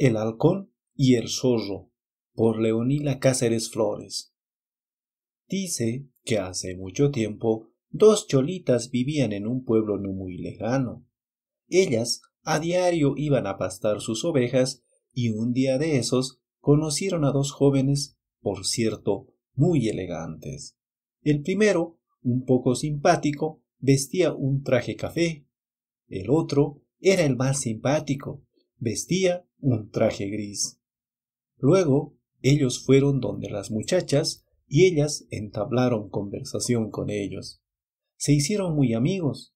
El halcón y el zorro por Leonila Cáceres Flores. Dice que hace mucho tiempo dos cholitas vivían en un pueblo no muy lejano. Ellas a diario iban a pastar sus ovejas y un día de esos conocieron a dos jóvenes, por cierto, muy elegantes. El primero, un poco simpático, vestía un traje café. El otro era el más simpático, Vestía un traje gris. Luego ellos fueron donde las muchachas y ellas entablaron conversación con ellos. Se hicieron muy amigos.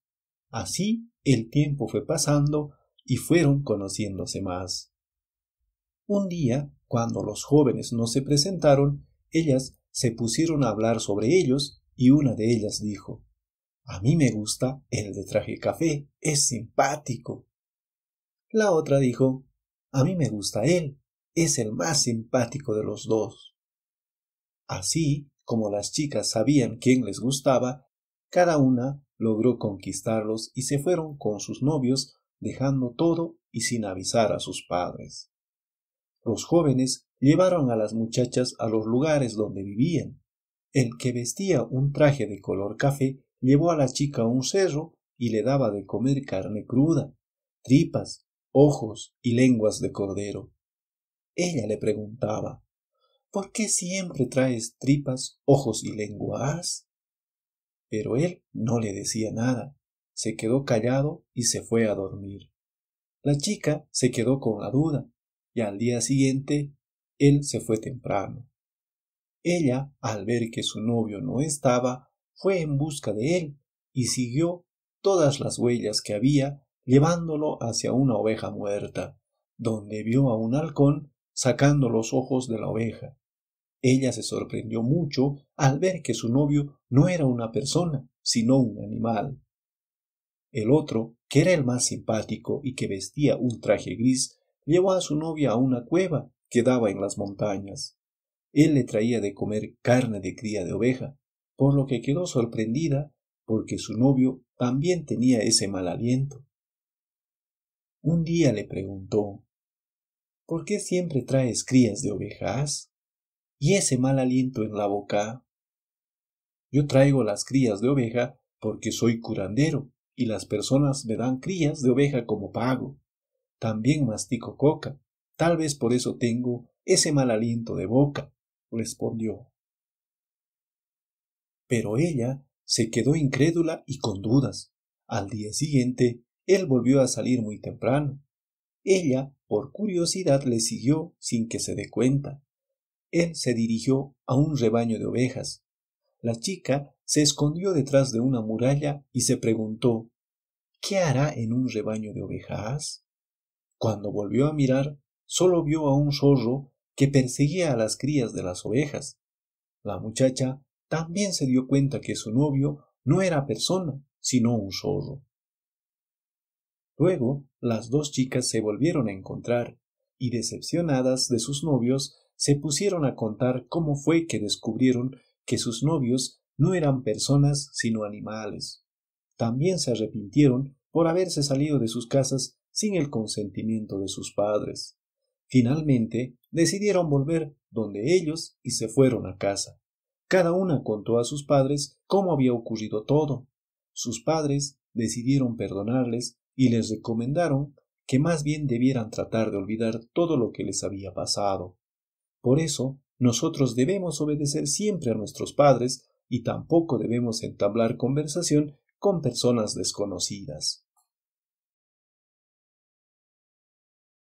Así el tiempo fue pasando y fueron conociéndose más. Un día, cuando los jóvenes no se presentaron, ellas se pusieron a hablar sobre ellos y una de ellas dijo A mí me gusta el de traje café, es simpático. La otra dijo, a mí me gusta él, es el más simpático de los dos. Así, como las chicas sabían quién les gustaba, cada una logró conquistarlos y se fueron con sus novios, dejando todo y sin avisar a sus padres. Los jóvenes llevaron a las muchachas a los lugares donde vivían. El que vestía un traje de color café llevó a la chica a un cerro y le daba de comer carne cruda, tripas, ojos y lenguas de cordero. Ella le preguntaba, ¿por qué siempre traes tripas, ojos y lenguas? Pero él no le decía nada, se quedó callado y se fue a dormir. La chica se quedó con la duda, y al día siguiente él se fue temprano. Ella, al ver que su novio no estaba, fue en busca de él y siguió todas las huellas que había llevándolo hacia una oveja muerta, donde vio a un halcón sacando los ojos de la oveja. Ella se sorprendió mucho al ver que su novio no era una persona, sino un animal. El otro, que era el más simpático y que vestía un traje gris, llevó a su novia a una cueva que daba en las montañas. Él le traía de comer carne de cría de oveja, por lo que quedó sorprendida porque su novio también tenía ese mal aliento. Un día le preguntó, ¿Por qué siempre traes crías de ovejas? ¿Y ese mal aliento en la boca? Yo traigo las crías de oveja porque soy curandero y las personas me dan crías de oveja como pago. También mastico coca. Tal vez por eso tengo ese mal aliento de boca, respondió. Pero ella se quedó incrédula y con dudas. Al día siguiente él volvió a salir muy temprano. Ella, por curiosidad, le siguió sin que se dé cuenta. Él se dirigió a un rebaño de ovejas. La chica se escondió detrás de una muralla y se preguntó ¿Qué hará en un rebaño de ovejas? Cuando volvió a mirar, solo vio a un zorro que perseguía a las crías de las ovejas. La muchacha también se dio cuenta que su novio no era persona, sino un zorro. Luego, las dos chicas se volvieron a encontrar, y decepcionadas de sus novios, se pusieron a contar cómo fue que descubrieron que sus novios no eran personas sino animales. También se arrepintieron por haberse salido de sus casas sin el consentimiento de sus padres. Finalmente, decidieron volver donde ellos y se fueron a casa. Cada una contó a sus padres cómo había ocurrido todo. Sus padres decidieron perdonarles y les recomendaron que más bien debieran tratar de olvidar todo lo que les había pasado. Por eso, nosotros debemos obedecer siempre a nuestros padres y tampoco debemos entablar conversación con personas desconocidas.